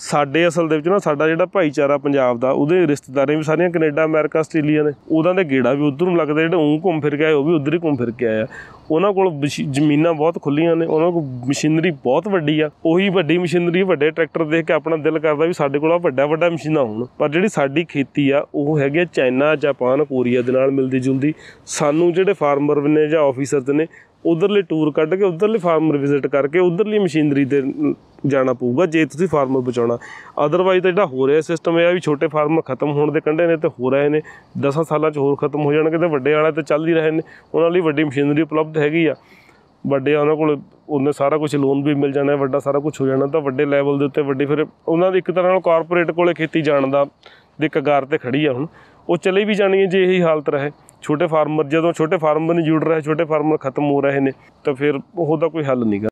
ਸਾਡੇ ਅਸਲ ਦੇ ਵਿੱਚ ਨਾ ਸਾਡਾ ਜਿਹੜਾ ਭਾਈਚਾਰਾ ਪੰਜਾਬ ਦਾ ਉਹਦੇ ਰਿਸ਼ਤੇਦਾਰੇ ਵੀ ਸਾਰੀਆਂ ਕੈਨੇਡਾ ਅਮਰੀਕਾ ਆਸਟ੍ਰੇਲੀਆ ਨੇ ਉਹਨਾਂ ਦੇ ਗੇੜਾ ਵੀ ਉਧਰ ਨੂੰ ਲੱਗਦਾ ਜਿਹੜੇ ਉਹ ਘੁੰਮ ਫਿਰ ਗਏ ਉਹ ਵੀ ਉਧਰ ਹੀ ਘੁੰਮ ਫਿਰ ਕੇ ਆਇਆ ਉਹਨਾਂ ਕੋਲ ਜ਼ਮੀਨਾਂ ਬਹੁਤ ਖੁੱਲੀਆਂ ਨੇ ਉਹਨਾਂ ਕੋਲ ਮਸ਼ੀਨਰੀ ਬਹੁਤ ਵੱਡੀ ਆ ਉਹੀ ਵੱਡੀ ਮਸ਼ੀਨਰੀ ਵੱਡੇ ਟਰੈਕਟਰ ਦੇਖ ਕੇ ਆਪਣਾ ਦਿਲ ਕਰਦਾ ਵੀ ਸਾਡੇ ਕੋਲ ਆ ਵੱਡਾ ਵੱਡਾ ਮਸ਼ੀਨਾਂ ਹੋਣ ਪਰ ਜਿਹੜੀ ਸਾਡੀ ਖੇਤੀ ਆ ਉਹ ਹੈਗੀ ਚਾਈਨਾ ਜਾਪਾਨ ਕੋਰੀਆ ਦੇ ਨਾਲ ਮਿਲਦੀ ਜੁਲਦੀ ਸਾਨੂੰ ਜਿਹੜੇ ਫਾਰਮਰ ਨੇ ਜਾਂ ਆਫੀਸਰ ਨੇ ਉਧਰਲੇ ਟੂਰ ਕੱਢ ਕੇ ਉਧਰਲੇ ਫਾਰਮਰ ਵਿਜ਼ਿਟ ਕਰਕੇ ਉਧਰਲੀ ਮਸ਼ੀਨਰੀ ਤੇ ਜਾਣਾ ਪਊਗਾ ਜੇ ਤੁਸੀਂ ਫਾਰਮਰ ਬਚਾਉਣਾ ਅਦਰਵਾਈਜ਼ ਤਾਂ ਜਿਹੜਾ ਹੋ ਰਿਹਾ ਸਿਸਟਮ ਇਹ ਆ ਵੀ ਛੋਟੇ ਫਾਰਮਰ ਖਤਮ ਹੋਣ ਦੇ ਕੰਢੇ ਨੇ ਤੇ ਹੋ ਰਹੇ ਨੇ 10 ਸਾਲਾਂ 'ਚ ਹੋਰ ਖਤਮ ਹੋ ਜਾਣਗੇ ਤੇ ਵੱਡੇ ਵਾਲੇ ਤਾਂ ਚੱਲ ਹੀ ਰਹੇ ਨੇ ਉਹਨਾਂ ਲਈ ਵੱਡੀ ਮਸ਼ੀਨਰੀ ਉਪਲਬਧ ਹੈਗੀ ਆ ਵੱਡੇ ਉਹਨਾਂ ਕੋਲ ਉਹਨੇ ਸਾਰਾ ਕੁਝ ਲੋਨ ਵੀ ਮਿਲ ਜਾਣਾ ਵੱਡਾ ਸਾਰਾ ਕੁਝ ਹੋ ਜਾਣਾ ਤਾਂ ਵੱਡੇ ਲੈਵਲ ਦੇ ਉੱਤੇ ਵੱਡੀ ਫਿਰ ਉਹਨਾਂ ਦੀ ਇੱਕ ਤਰ੍ਹਾਂ ਨਾਲ ਕਾਰਪੋਰੇਟ ਕੋਲੇ ਖੇਤੀ ਜਾਣ ਦਾ ਦੇ ਕਗਾਰ ਤੇ ਖੜੀ ਆ ਹੁਣ ਉਹ ਚਲੇ ਵੀ ਜਾਣੀ ਜੇ ਇਹੀ ਹਾਲਤ ਰਹੇ ਛੋਟੇ ਫਾਰਮਰ ਜਦੋਂ ਛੋਟੇ ਫਾਰਮਰ ਨਹੀਂ ਜੁੜ ਰਹੇ ਛੋਟੇ ਫਾਰਮਰ ਖਤਮ ਹੋ ਰਹੇ ਨੇ ਤਾਂ ਫਿਰ ਉਹਦਾ ਕੋਈ ਹੱਲ ਨਹੀਂਗਾ